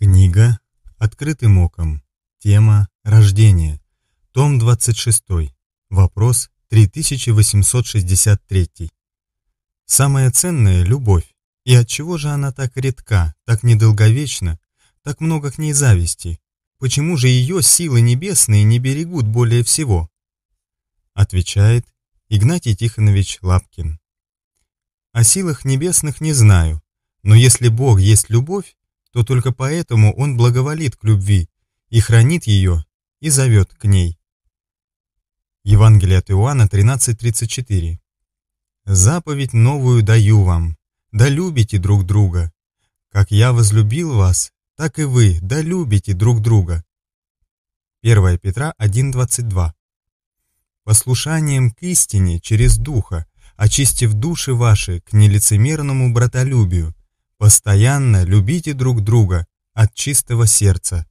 Книга «Открытым оком». Тема «Рождение». Том 26. Вопрос 3863. Самое ценное – любовь. И от чего же она так редка, так недолговечна, так много к ней зависти? Почему же ее силы небесные не берегут более всего? Отвечает Игнатий Тихонович Лапкин. О силах небесных не знаю, но если Бог есть любовь, то только поэтому он благоволит к любви и хранит ее и зовет к ней. Евангелие от Иоанна 13:34. «Заповедь новую даю вам, да любите друг друга. Как я возлюбил вас, так и вы, да любите друг друга». 1 Петра 1:22. «Послушанием к истине через Духа, очистив души ваши к нелицемерному братолюбию, Постоянно любите друг друга от чистого сердца.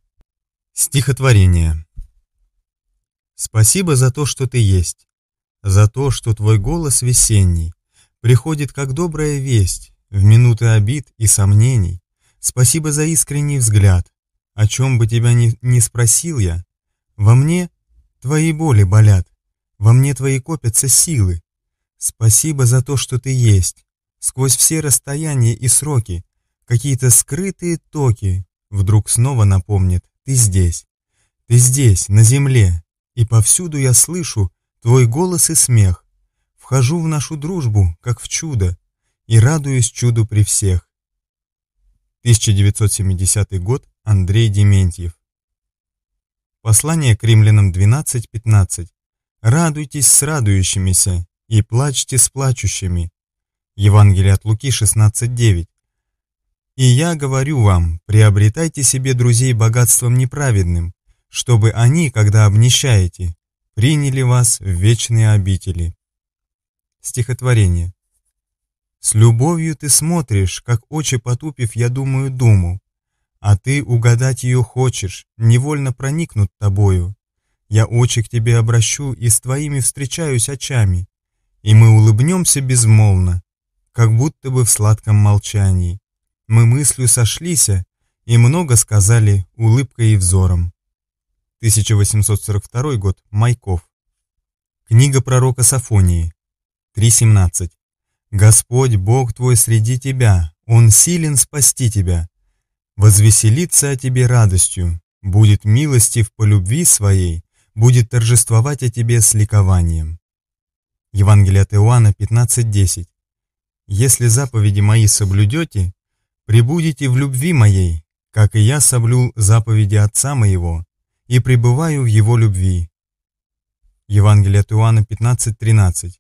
Стихотворение. Спасибо за то, что ты есть, за то, что твой голос весенний приходит как добрая весть в минуты обид и сомнений. Спасибо за искренний взгляд, о чем бы тебя ни, ни спросил я. Во мне твои боли болят, во мне твои копятся силы. Спасибо за то, что ты есть, сквозь все расстояния и сроки, какие-то скрытые токи, вдруг снова напомнит «ты здесь». Ты здесь, на земле, и повсюду я слышу твой голос и смех. Вхожу в нашу дружбу, как в чудо, и радуюсь чуду при всех. 1970 год, Андрей Дементьев. Послание к римлянам 12.15. «Радуйтесь с радующимися и плачьте с плачущими, Евангелие от Луки 16.9. «И я говорю вам, приобретайте себе друзей богатством неправедным, чтобы они, когда обнищаете, приняли вас в вечные обители». Стихотворение. «С любовью ты смотришь, как очи потупив, я думаю думу, а ты угадать ее хочешь, невольно проникнут тобою. Я очи к тебе обращу и с твоими встречаюсь очами, и мы улыбнемся безмолвно, как будто бы в сладком молчании. Мы мыслью сошлись и много сказали улыбкой и взором. 1842 год, Майков. Книга пророка Сафонии, 3.17. «Господь, Бог твой среди тебя, Он силен спасти тебя, возвеселится о тебе радостью, будет милостив по любви своей, будет торжествовать о тебе с ликованием». Евангелие от Иоанна 15.10. Если заповеди мои соблюдете, пребудете в любви моей, как и я соблюл заповеди Отца моего, и пребываю в его любви». Евангелие от Иоанна 15:13.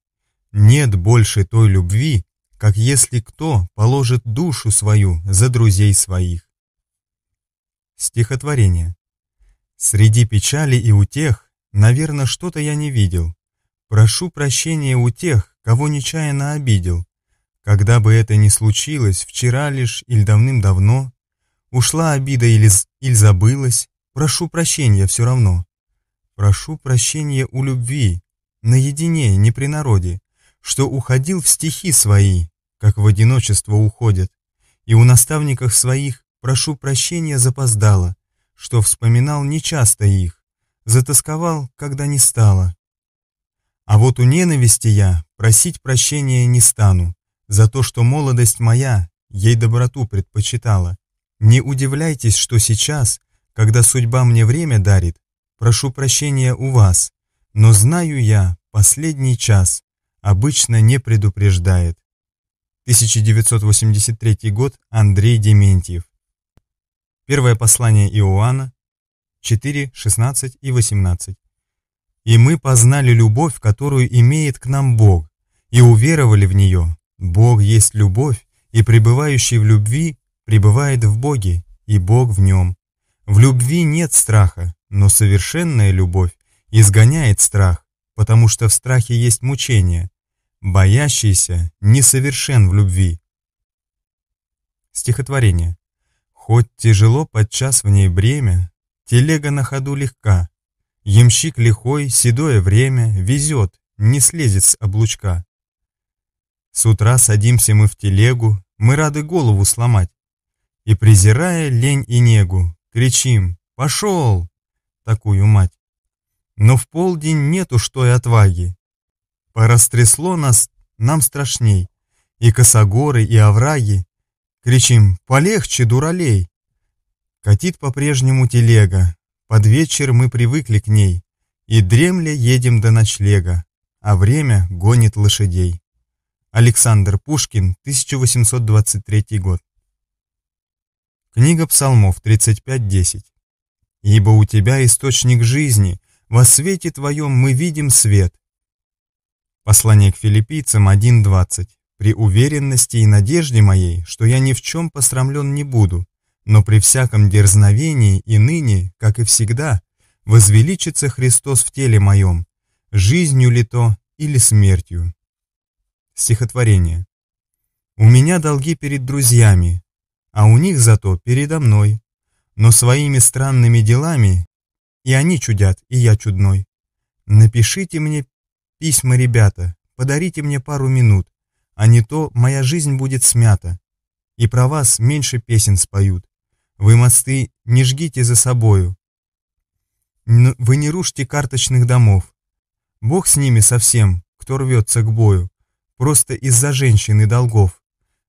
«Нет больше той любви, как если кто положит душу свою за друзей своих». Стихотворение. «Среди печали и утех, наверное, что-то я не видел. Прошу прощения у тех, кого нечаянно обидел. Когда бы это ни случилось, вчера лишь или давным-давно, ушла обида или, или забылась, прошу прощения все равно. Прошу прощения у любви, наедине, не при народе, что уходил в стихи свои, как в одиночество уходят, и у наставников своих прошу прощения запоздало, что вспоминал нечасто их, затасковал, когда не стало. А вот у ненависти я просить прощения не стану, за то, что молодость моя ей доброту предпочитала. Не удивляйтесь, что сейчас, когда судьба мне время дарит, прошу прощения у вас, но знаю я, последний час обычно не предупреждает. 1983 год, Андрей Дементьев. Первое послание Иоанна 4, 16 и 18. «И мы познали любовь, которую имеет к нам Бог, и уверовали в нее, Бог есть любовь, и пребывающий в любви пребывает в Боге, и Бог в нем. В любви нет страха, но совершенная любовь изгоняет страх, потому что в страхе есть мучение. Боящийся несовершен в любви. Стихотворение. Хоть тяжело подчас в ней бремя, телега на ходу легка, ямщик лихой, седое время, везет, не слезет с облучка. С утра садимся мы в телегу, мы рады голову сломать. И презирая лень и негу, кричим «Пошел!» такую мать. Но в полдень нету что и отваги. Порастрясло нас, нам страшней. И косогоры, и овраги. Кричим «Полегче, дуралей!» Катит по-прежнему телега. Под вечер мы привыкли к ней. И дремля едем до ночлега, а время гонит лошадей. Александр Пушкин, 1823 год. Книга Псалмов 35.10. «Ибо у тебя источник жизни, во свете твоем мы видим свет». Послание к филиппийцам 1.20. «При уверенности и надежде моей, что я ни в чем посрамлен не буду, но при всяком дерзновении и ныне, как и всегда, возвеличится Христос в теле моем, жизнью ли то или смертью». Стихотворение. «У меня долги перед друзьями, а у них зато передо мной. Но своими странными делами и они чудят, и я чудной. Напишите мне письма, ребята, подарите мне пару минут, а не то моя жизнь будет смята. И про вас меньше песен споют. Вы мосты не жгите за собою. Вы не рушьте карточных домов. Бог с ними совсем, кто рвется к бою. Просто из-за женщины долгов.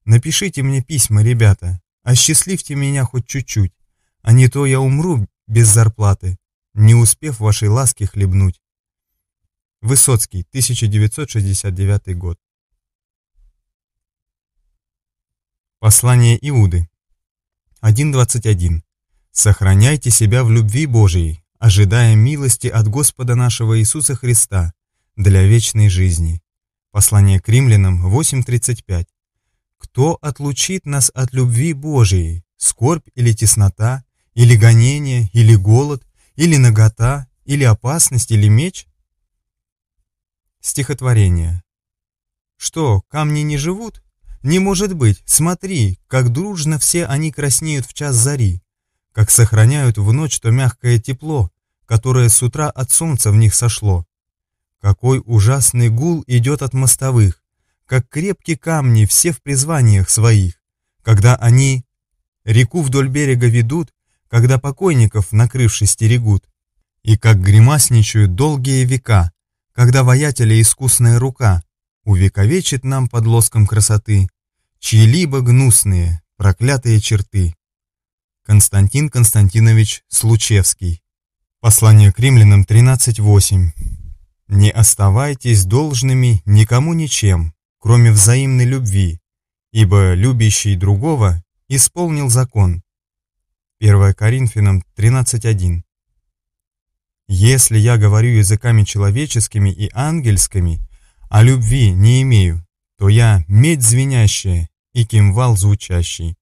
Напишите мне письма, ребята. Осчастливьте меня хоть чуть-чуть. А не то я умру без зарплаты, не успев вашей ласки хлебнуть. Высоцкий, 1969 год. Послание Иуды. 1.21. Сохраняйте себя в любви Божией, ожидая милости от Господа нашего Иисуса Христа для вечной жизни. Послание к римлянам 8.35. «Кто отлучит нас от любви Божией? Скорбь или теснота? Или гонение? Или голод? Или нагота? Или опасность? Или меч?» Стихотворение. «Что, камни не живут? Не может быть! Смотри, как дружно все они краснеют в час зари, как сохраняют в ночь то мягкое тепло, которое с утра от солнца в них сошло. Какой ужасный гул идет от мостовых, как крепкие камни все в призваниях своих, когда они реку вдоль берега ведут, когда покойников, накрывшись стерегут, и как гримасничают долгие века, когда воятеля искусная рука увековечит нам под лоском красоты чьи-либо гнусные, проклятые черты. Константин Константинович Случевский. Послание к римлянам 13.8. Не оставайтесь должными никому ничем, кроме взаимной любви, ибо любящий другого исполнил закон. 1 Коринфянам 13.1 Если я говорю языками человеческими и ангельскими, а любви не имею, то я медь звенящая и кимвал звучащий.